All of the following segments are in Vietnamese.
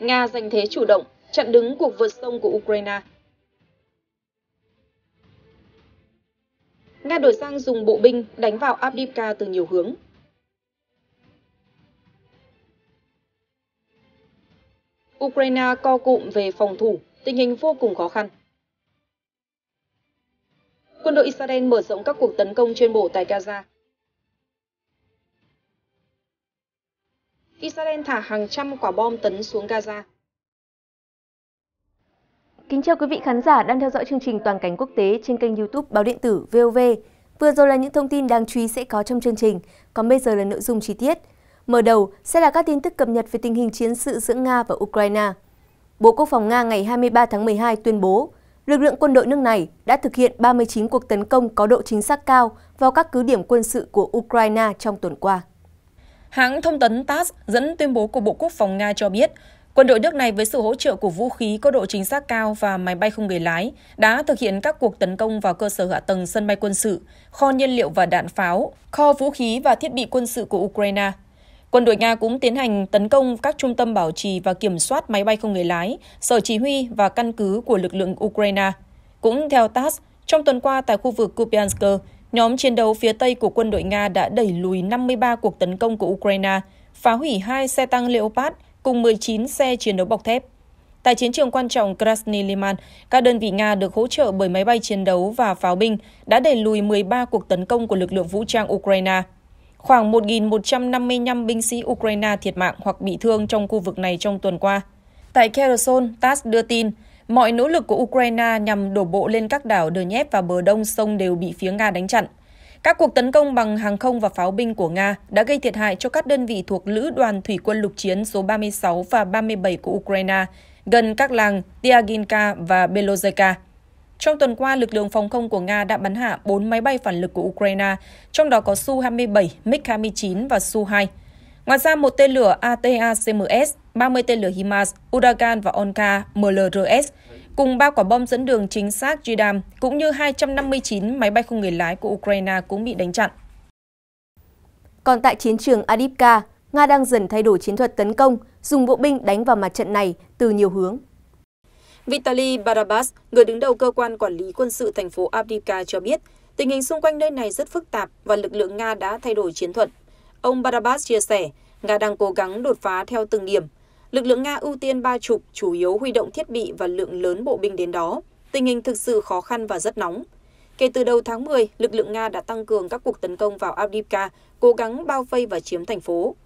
nga giành thế chủ động chặn đứng cuộc vượt sông của ukraine nga đổi sang dùng bộ binh đánh vào abdibka từ nhiều hướng ukraine co cụm về phòng thủ tình hình vô cùng khó khăn quân đội israel mở rộng các cuộc tấn công trên bộ tại gaza Israel thả hàng trăm quả bom tấn xuống Gaza. Kính chào quý vị khán giả đang theo dõi chương trình Toàn cảnh quốc tế trên kênh YouTube Báo điện tử VOV. Vừa rồi là những thông tin đáng chú ý sẽ có trong chương trình, còn bây giờ là nội dung chi tiết. Mở đầu sẽ là các tin tức cập nhật về tình hình chiến sự giữa Nga và Ukraine. Bộ Quốc phòng Nga ngày 23 tháng 12 tuyên bố, lực lượng quân đội nước này đã thực hiện 39 cuộc tấn công có độ chính xác cao vào các cứ điểm quân sự của Ukraine trong tuần qua. Hãng thông tấn TASS dẫn tuyên bố của Bộ Quốc phòng Nga cho biết, quân đội nước này với sự hỗ trợ của vũ khí có độ chính xác cao và máy bay không người lái đã thực hiện các cuộc tấn công vào cơ sở hạ tầng sân bay quân sự, kho nhiên liệu và đạn pháo, kho vũ khí và thiết bị quân sự của Ukraine. Quân đội Nga cũng tiến hành tấn công các trung tâm bảo trì và kiểm soát máy bay không người lái, sở chỉ huy và căn cứ của lực lượng Ukraine. Cũng theo TASS, trong tuần qua tại khu vực Kupiansk, Nhóm chiến đấu phía Tây của quân đội Nga đã đẩy lùi 53 cuộc tấn công của Ukraine, phá hủy hai xe tăng Leopard cùng 19 xe chiến đấu bọc thép. Tại chiến trường quan trọng Krasny Liman, các đơn vị Nga được hỗ trợ bởi máy bay chiến đấu và pháo binh đã đẩy lùi 13 cuộc tấn công của lực lượng vũ trang Ukraine. Khoảng 1.155 binh sĩ Ukraine thiệt mạng hoặc bị thương trong khu vực này trong tuần qua. Tại Kherson, TASS đưa tin, Mọi nỗ lực của Ukraine nhằm đổ bộ lên các đảo Donetsk và bờ đông sông đều bị phía Nga đánh chặn. Các cuộc tấn công bằng hàng không và pháo binh của Nga đã gây thiệt hại cho các đơn vị thuộc Lữ đoàn Thủy quân lục chiến số 36 và 37 của Ukraine, gần các làng Tiaginka và Belozeka. Trong tuần qua, lực lượng phòng không của Nga đã bắn hạ 4 máy bay phản lực của Ukraine, trong đó có Su-27, MiG-29 và Su-2. Ngoài ra, một tên lửa ATACMS. 30 tên lửa HIMARS, Uragan và Onka MLRS, cùng ba quả bom dẫn đường chính xác JDAM, cũng như 259 máy bay không người lái của Ukraine cũng bị đánh chặn. Còn tại chiến trường Adipka, Nga đang dần thay đổi chiến thuật tấn công, dùng bộ binh đánh vào mặt trận này từ nhiều hướng. Vitaly Barabas, người đứng đầu cơ quan quản lý quân sự thành phố Avdiivka cho biết, tình hình xung quanh nơi này rất phức tạp và lực lượng Nga đã thay đổi chiến thuật. Ông Barabas chia sẻ, Nga đang cố gắng đột phá theo từng điểm, lực lượng Nga ưu tiên ba trục, chủ yếu huy động thiết bị và lượng lớn bộ binh đến đó. Tình hình thực sự khó khăn và rất nóng. Kể từ đầu tháng 10, lực lượng Nga đã tăng cường các cuộc tấn công vào Avdiivka, cố gắng bao vây và chiếm thành phố.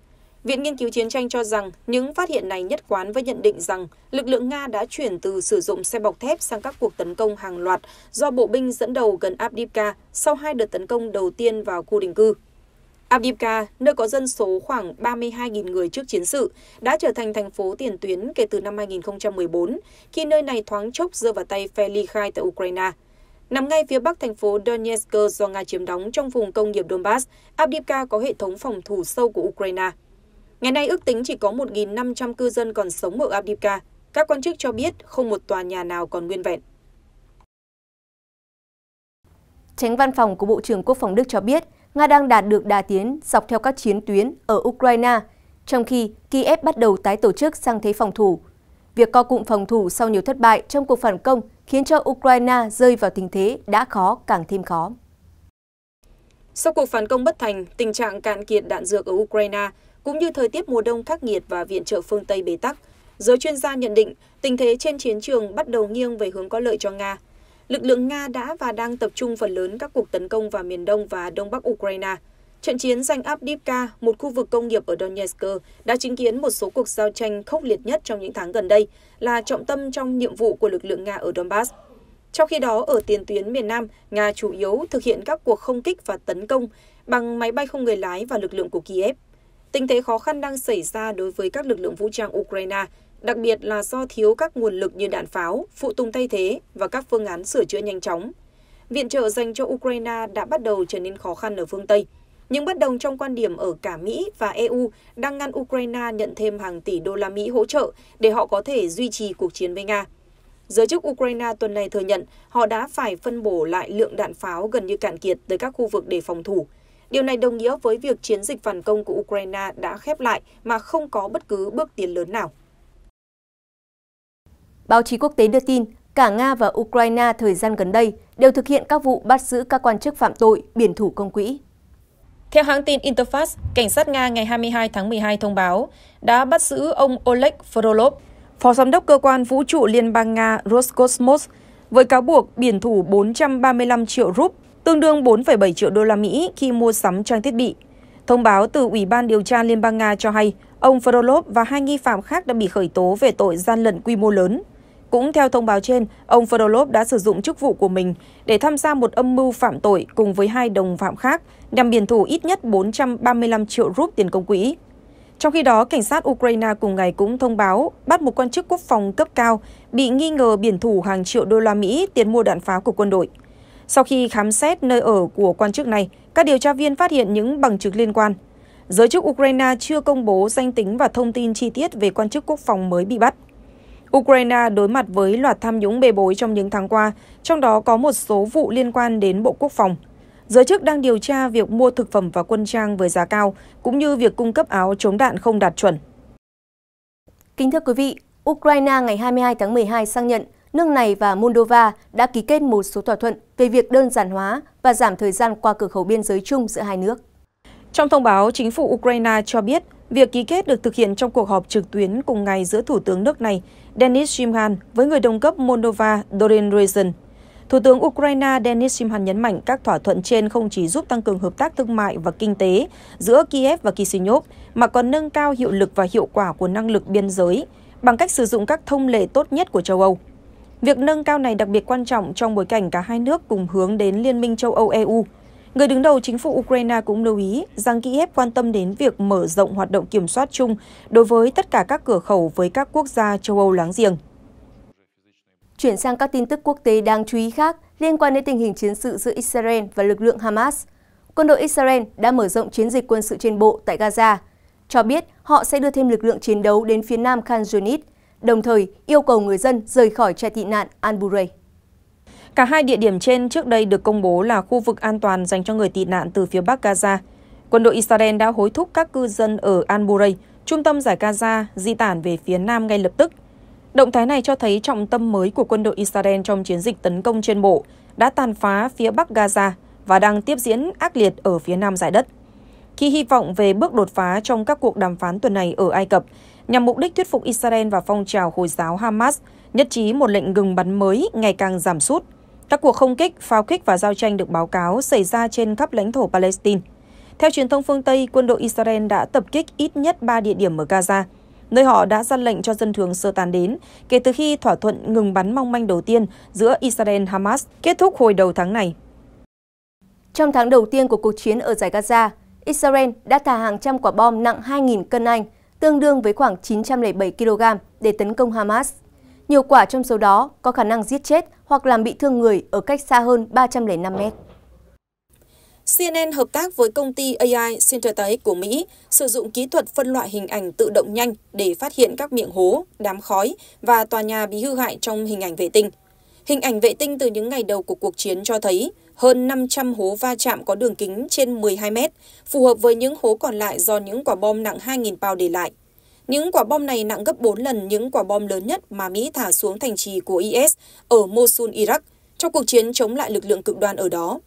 Viện Nghiên cứu Chiến tranh cho rằng những phát hiện này nhất quán với nhận định rằng lực lượng Nga đã chuyển từ sử dụng xe bọc thép sang các cuộc tấn công hàng loạt do bộ binh dẫn đầu gần Avdiivka sau hai đợt tấn công đầu tiên vào khu định cư. Avdiivka, nơi có dân số khoảng 32.000 người trước chiến sự, đã trở thành thành phố tiền tuyến kể từ năm 2014, khi nơi này thoáng chốc rơi vào tay phe ly khai tại Ukraine. Nằm ngay phía bắc thành phố Donetsk do Nga chiếm đóng trong vùng công nghiệp Donbass, Avdiivka có hệ thống phòng thủ sâu của Ukraine. Ngày nay ước tính chỉ có 1.500 cư dân còn sống ở Avdiivka. Các quan chức cho biết không một tòa nhà nào còn nguyên vẹn. Tránh văn phòng của Bộ trưởng Quốc phòng Đức cho biết, Nga đang đạt được đà tiến dọc theo các chiến tuyến ở Ukraine, trong khi Kiev bắt đầu tái tổ chức sang thế phòng thủ. Việc co cụm phòng thủ sau nhiều thất bại trong cuộc phản công khiến cho Ukraine rơi vào tình thế đã khó càng thêm khó. Sau cuộc phản công bất thành, tình trạng cạn kiệt đạn dược ở Ukraine cũng như thời tiết mùa đông khắc nghiệt và viện trợ phương Tây bế tắc, giới chuyên gia nhận định tình thế trên chiến trường bắt đầu nghiêng về hướng có lợi cho Nga lực lượng Nga đã và đang tập trung phần lớn các cuộc tấn công vào miền đông và đông bắc Ukraine. Trận chiến giành Abdivka, một khu vực công nghiệp ở Donetsk, đã chứng kiến một số cuộc giao tranh khốc liệt nhất trong những tháng gần đây, là trọng tâm trong nhiệm vụ của lực lượng Nga ở Donbass. Trong khi đó, ở tiền tuyến miền Nam, Nga chủ yếu thực hiện các cuộc không kích và tấn công bằng máy bay không người lái và lực lượng của Kiev. Tình thế khó khăn đang xảy ra đối với các lực lượng vũ trang Ukraine đặc biệt là do thiếu các nguồn lực như đạn pháo, phụ tùng thay thế và các phương án sửa chữa nhanh chóng. Viện trợ dành cho Ukraine đã bắt đầu trở nên khó khăn ở phương Tây. Những bất đồng trong quan điểm ở cả Mỹ và EU đang ngăn Ukraine nhận thêm hàng tỷ đô la Mỹ hỗ trợ để họ có thể duy trì cuộc chiến với Nga. Giới chức Ukraine tuần này thừa nhận họ đã phải phân bổ lại lượng đạn pháo gần như cạn kiệt tới các khu vực để phòng thủ. Điều này đồng nghĩa với việc chiến dịch phản công của Ukraine đã khép lại mà không có bất cứ bước tiến lớn nào. Báo chí quốc tế đưa tin, cả Nga và Ukraine thời gian gần đây đều thực hiện các vụ bắt giữ các quan chức phạm tội, biển thủ công quỹ. Theo hãng tin Interfax, cảnh sát Nga ngày 22 tháng 12 thông báo đã bắt giữ ông Oleg Frolov, phó giám đốc cơ quan vũ trụ liên bang Nga Roscosmos, với cáo buộc biển thủ 435 triệu rúp, tương đương 4,7 triệu đô la Mỹ khi mua sắm trang thiết bị. Thông báo từ Ủy ban điều tra Liên bang Nga cho hay, ông Frolov và hai nghi phạm khác đã bị khởi tố về tội gian lận quy mô lớn. Cũng theo thông báo trên, ông Fedorov đã sử dụng chức vụ của mình để tham gia một âm mưu phạm tội cùng với hai đồng phạm khác nhằm biển thủ ít nhất 435 triệu rúp tiền công quỹ. Trong khi đó, cảnh sát Ukraine cùng ngày cũng thông báo bắt một quan chức quốc phòng cấp cao bị nghi ngờ biển thủ hàng triệu đô la Mỹ tiền mua đạn pháo của quân đội. Sau khi khám xét nơi ở của quan chức này, các điều tra viên phát hiện những bằng chứng liên quan. Giới chức Ukraine chưa công bố danh tính và thông tin chi tiết về quan chức quốc phòng mới bị bắt. Ukraine đối mặt với loạt tham nhũng bê bối trong những tháng qua, trong đó có một số vụ liên quan đến Bộ Quốc phòng. Giới chức đang điều tra việc mua thực phẩm và quân trang với giá cao, cũng như việc cung cấp áo chống đạn không đạt chuẩn. Kính thưa quý vị, Ukraine ngày 22 tháng 12 xác nhận nước này và Moldova đã ký kết một số thỏa thuận về việc đơn giản hóa và giảm thời gian qua cửa khẩu biên giới chung giữa hai nước. Trong thông báo, chính phủ Ukraine cho biết việc ký kết được thực hiện trong cuộc họp trực tuyến cùng ngày giữa Thủ tướng nước này Denis Shimhan với người đồng cấp Moldova Dorin Rezin. Thủ tướng Ukraine Denis Shimhan nhấn mạnh các thỏa thuận trên không chỉ giúp tăng cường hợp tác thương mại và kinh tế giữa Kiev và Kishinev, mà còn nâng cao hiệu lực và hiệu quả của năng lực biên giới bằng cách sử dụng các thông lệ tốt nhất của châu Âu. Việc nâng cao này đặc biệt quan trọng trong bối cảnh cả hai nước cùng hướng đến Liên minh châu Âu EU – Người đứng đầu chính phủ Ukraine cũng lưu ý rằng Kiev quan tâm đến việc mở rộng hoạt động kiểm soát chung đối với tất cả các cửa khẩu với các quốc gia châu Âu láng giềng. Chuyển sang các tin tức quốc tế đáng chú ý khác liên quan đến tình hình chiến sự giữa Israel và lực lượng Hamas. Quân đội Israel đã mở rộng chiến dịch quân sự trên bộ tại Gaza, cho biết họ sẽ đưa thêm lực lượng chiến đấu đến phía nam Khan Yunis, đồng thời yêu cầu người dân rời khỏi trại tị nạn Al-Buray. Cả hai địa điểm trên trước đây được công bố là khu vực an toàn dành cho người tị nạn từ phía Bắc Gaza. Quân đội Israel đã hối thúc các cư dân ở Al-Buray, trung tâm giải Gaza, di tản về phía nam ngay lập tức. Động thái này cho thấy trọng tâm mới của quân đội Israel trong chiến dịch tấn công trên bộ đã tàn phá phía Bắc Gaza và đang tiếp diễn ác liệt ở phía nam giải đất. Khi hy vọng về bước đột phá trong các cuộc đàm phán tuần này ở Ai Cập, nhằm mục đích thuyết phục Israel và phong trào Hồi giáo Hamas nhất trí một lệnh ngừng bắn mới ngày càng giảm sút các cuộc không kích, pháo kích và giao tranh được báo cáo xảy ra trên khắp lãnh thổ Palestine. Theo truyền thông phương Tây, quân đội Israel đã tập kích ít nhất 3 địa điểm ở Gaza, nơi họ đã ra lệnh cho dân thường sơ tán đến kể từ khi thỏa thuận ngừng bắn mong manh đầu tiên giữa Israel-Hamas kết thúc hồi đầu tháng này. Trong tháng đầu tiên của cuộc chiến ở giải Gaza, Israel đã thả hàng trăm quả bom nặng 2.000 cân Anh, tương đương với khoảng 907 kg để tấn công Hamas. Nhiều quả trong số đó có khả năng giết chết hoặc làm bị thương người ở cách xa hơn 305 mét. CNN hợp tác với công ty AI Synthetize của Mỹ sử dụng kỹ thuật phân loại hình ảnh tự động nhanh để phát hiện các miệng hố, đám khói và tòa nhà bị hư hại trong hình ảnh vệ tinh. Hình ảnh vệ tinh từ những ngày đầu của cuộc chiến cho thấy hơn 500 hố va chạm có đường kính trên 12 mét, phù hợp với những hố còn lại do những quả bom nặng 2.000 pound để lại. Những quả bom này nặng gấp 4 lần những quả bom lớn nhất mà Mỹ thả xuống thành trì của IS ở Mosul, Iraq, trong cuộc chiến chống lại lực lượng cực đoan ở đó.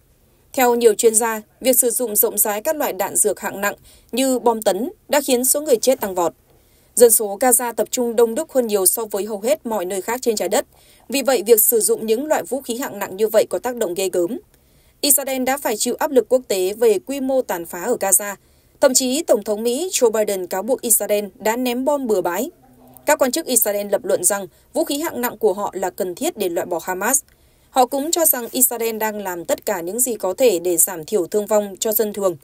Theo nhiều chuyên gia, việc sử dụng rộng rãi các loại đạn dược hạng nặng như bom tấn đã khiến số người chết tăng vọt. Dân số Gaza tập trung đông đúc hơn nhiều so với hầu hết mọi nơi khác trên trái đất. Vì vậy, việc sử dụng những loại vũ khí hạng nặng như vậy có tác động ghê gớm. Israel đã phải chịu áp lực quốc tế về quy mô tàn phá ở Gaza – Thậm chí, Tổng thống Mỹ Joe Biden cáo buộc Israel đã ném bom bừa bãi. Các quan chức Israel lập luận rằng vũ khí hạng nặng của họ là cần thiết để loại bỏ Hamas. Họ cũng cho rằng Israel đang làm tất cả những gì có thể để giảm thiểu thương vong cho dân thường.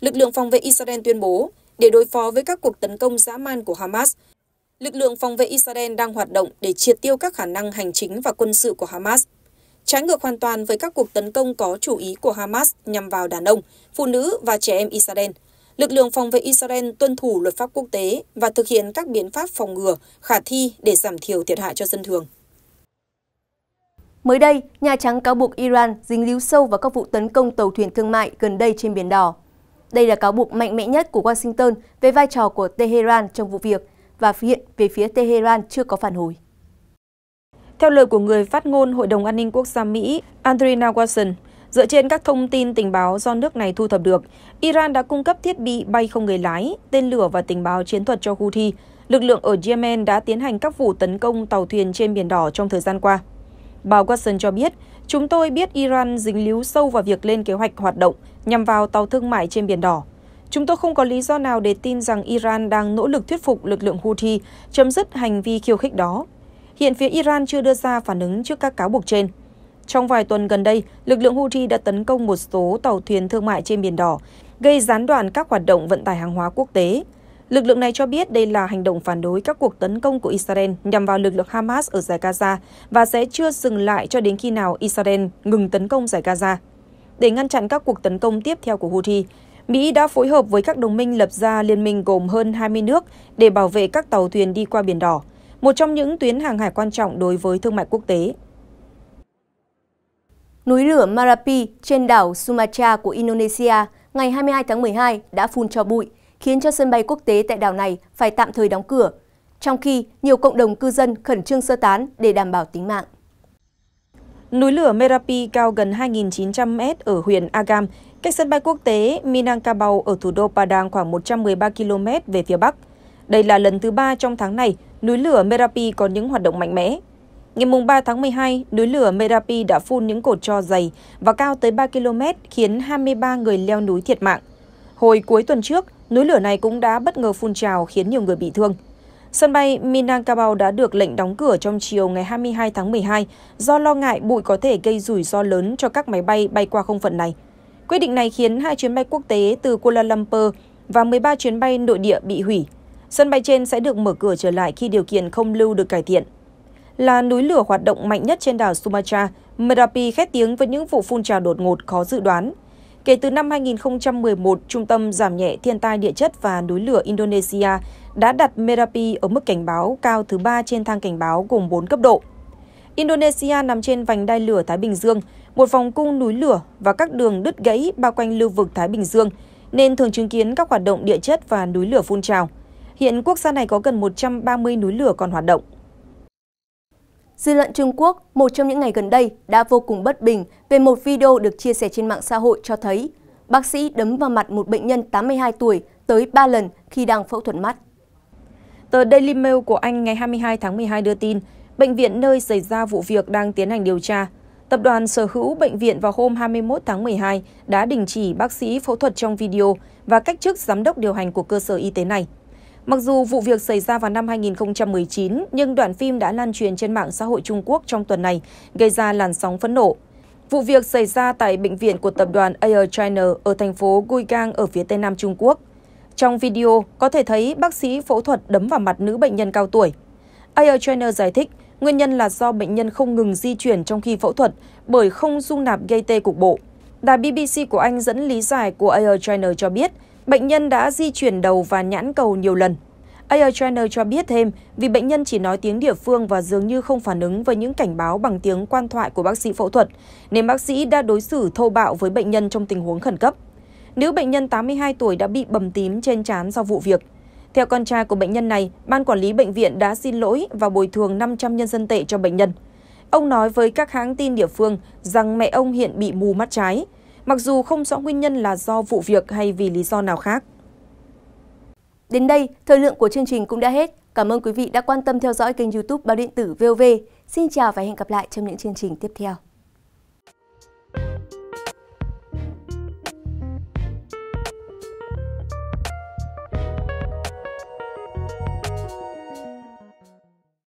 Lực lượng phòng vệ Israel tuyên bố, để đối phó với các cuộc tấn công dã man của Hamas, lực lượng phòng vệ Israel đang hoạt động để triệt tiêu các khả năng hành chính và quân sự của Hamas. Trái ngược hoàn toàn với các cuộc tấn công có chủ ý của Hamas nhằm vào đàn ông, phụ nữ và trẻ em Israel – lực lượng phòng vệ Israel tuân thủ luật pháp quốc tế và thực hiện các biện pháp phòng ngừa khả thi để giảm thiểu thiệt hại cho dân thường. Mới đây, Nhà Trắng cáo buộc Iran dính líu sâu vào các vụ tấn công tàu thuyền thương mại gần đây trên Biển Đỏ. Đây là cáo buộc mạnh mẽ nhất của Washington về vai trò của Tehran trong vụ việc và hiện về phía Tehran chưa có phản hồi. Theo lời của người phát ngôn Hội đồng An ninh Quốc gia Mỹ, Andrea Watson, Dựa trên các thông tin tình báo do nước này thu thập được, Iran đã cung cấp thiết bị bay không người lái, tên lửa và tình báo chiến thuật cho Houthi. Lực lượng ở Yemen đã tiến hành các vụ tấn công tàu thuyền trên Biển Đỏ trong thời gian qua. Bà Watson cho biết, chúng tôi biết Iran dính líu sâu vào việc lên kế hoạch hoạt động nhằm vào tàu thương mại trên Biển Đỏ. Chúng tôi không có lý do nào để tin rằng Iran đang nỗ lực thuyết phục lực lượng Houthi chấm dứt hành vi khiêu khích đó. Hiện phía Iran chưa đưa ra phản ứng trước các cáo buộc trên. Trong vài tuần gần đây, lực lượng Houthi đã tấn công một số tàu thuyền thương mại trên Biển Đỏ, gây gián đoạn các hoạt động vận tải hàng hóa quốc tế. Lực lượng này cho biết đây là hành động phản đối các cuộc tấn công của Israel nhằm vào lực lượng Hamas ở giải Gaza và sẽ chưa dừng lại cho đến khi nào Israel ngừng tấn công giải Gaza. Để ngăn chặn các cuộc tấn công tiếp theo của Houthi, Mỹ đã phối hợp với các đồng minh lập ra liên minh gồm hơn 20 nước để bảo vệ các tàu thuyền đi qua Biển Đỏ, một trong những tuyến hàng hải quan trọng đối với thương mại quốc tế. Núi lửa Marapi trên đảo Sumatra của Indonesia ngày 22 tháng 12 đã phun cho bụi, khiến cho sân bay quốc tế tại đảo này phải tạm thời đóng cửa, trong khi nhiều cộng đồng cư dân khẩn trương sơ tán để đảm bảo tính mạng. Núi lửa Merapi cao gần 2.900 m ở huyện Agam, cách sân bay quốc tế Minangkabau ở thủ đô Padang khoảng 113 km về phía bắc. Đây là lần thứ ba trong tháng này, núi lửa Merapi có những hoạt động mạnh mẽ. Ngày 3 tháng 12, núi lửa Merapi đã phun những cột tro dày và cao tới 3 km khiến 23 người leo núi thiệt mạng. Hồi cuối tuần trước, núi lửa này cũng đã bất ngờ phun trào khiến nhiều người bị thương. Sân bay Minangkabau đã được lệnh đóng cửa trong chiều ngày 22 tháng 12 do lo ngại bụi có thể gây rủi ro lớn cho các máy bay bay qua không phận này. Quyết định này khiến hai chuyến bay quốc tế từ Kuala Lumpur và 13 chuyến bay nội địa bị hủy. Sân bay trên sẽ được mở cửa trở lại khi điều kiện không lưu được cải thiện là núi lửa hoạt động mạnh nhất trên đảo Sumatra, Merapi khét tiếng với những vụ phun trào đột ngột khó dự đoán. Kể từ năm 2011, Trung tâm Giảm nhẹ Thiên tai Địa chất và Núi lửa Indonesia đã đặt Merapi ở mức cảnh báo cao thứ ba trên thang cảnh báo gồm 4 cấp độ. Indonesia nằm trên vành đai lửa Thái Bình Dương, một vòng cung núi lửa và các đường đứt gãy bao quanh lưu vực Thái Bình Dương, nên thường chứng kiến các hoạt động địa chất và núi lửa phun trào. Hiện quốc gia này có gần 130 núi lửa còn hoạt động. Dư luận Trung Quốc một trong những ngày gần đây đã vô cùng bất bình về một video được chia sẻ trên mạng xã hội cho thấy bác sĩ đấm vào mặt một bệnh nhân 82 tuổi tới 3 lần khi đang phẫu thuật mắt. Tờ Daily Mail của Anh ngày 22 tháng 12 đưa tin, bệnh viện nơi xảy ra vụ việc đang tiến hành điều tra. Tập đoàn sở hữu bệnh viện vào hôm 21 tháng 12 đã đình chỉ bác sĩ phẫu thuật trong video và cách chức giám đốc điều hành của cơ sở y tế này. Mặc dù vụ việc xảy ra vào năm 2019, nhưng đoạn phim đã lan truyền trên mạng xã hội Trung Quốc trong tuần này, gây ra làn sóng phẫn nộ. Vụ việc xảy ra tại bệnh viện của tập đoàn Air China ở thành phố Guigang ở phía tây nam Trung Quốc. Trong video, có thể thấy bác sĩ phẫu thuật đấm vào mặt nữ bệnh nhân cao tuổi. Air China giải thích nguyên nhân là do bệnh nhân không ngừng di chuyển trong khi phẫu thuật bởi không dung nạp gây tê cục bộ. Đài BBC của Anh dẫn lý giải của Air China cho biết – Bệnh nhân đã di chuyển đầu và nhãn cầu nhiều lần. Air cho biết thêm, vì bệnh nhân chỉ nói tiếng địa phương và dường như không phản ứng với những cảnh báo bằng tiếng quan thoại của bác sĩ phẫu thuật, nên bác sĩ đã đối xử thô bạo với bệnh nhân trong tình huống khẩn cấp. Nữ bệnh nhân 82 tuổi đã bị bầm tím trên trán do vụ việc. Theo con trai của bệnh nhân này, ban quản lý bệnh viện đã xin lỗi và bồi thường 500 nhân dân tệ cho bệnh nhân. Ông nói với các hãng tin địa phương rằng mẹ ông hiện bị mù mắt trái, mặc dù không rõ nguyên nhân là do vụ việc hay vì lý do nào khác. Đến đây, thời lượng của chương trình cũng đã hết. Cảm ơn quý vị đã quan tâm theo dõi kênh youtube Báo Điện tử VOV. Xin chào và hẹn gặp lại trong những chương trình tiếp theo.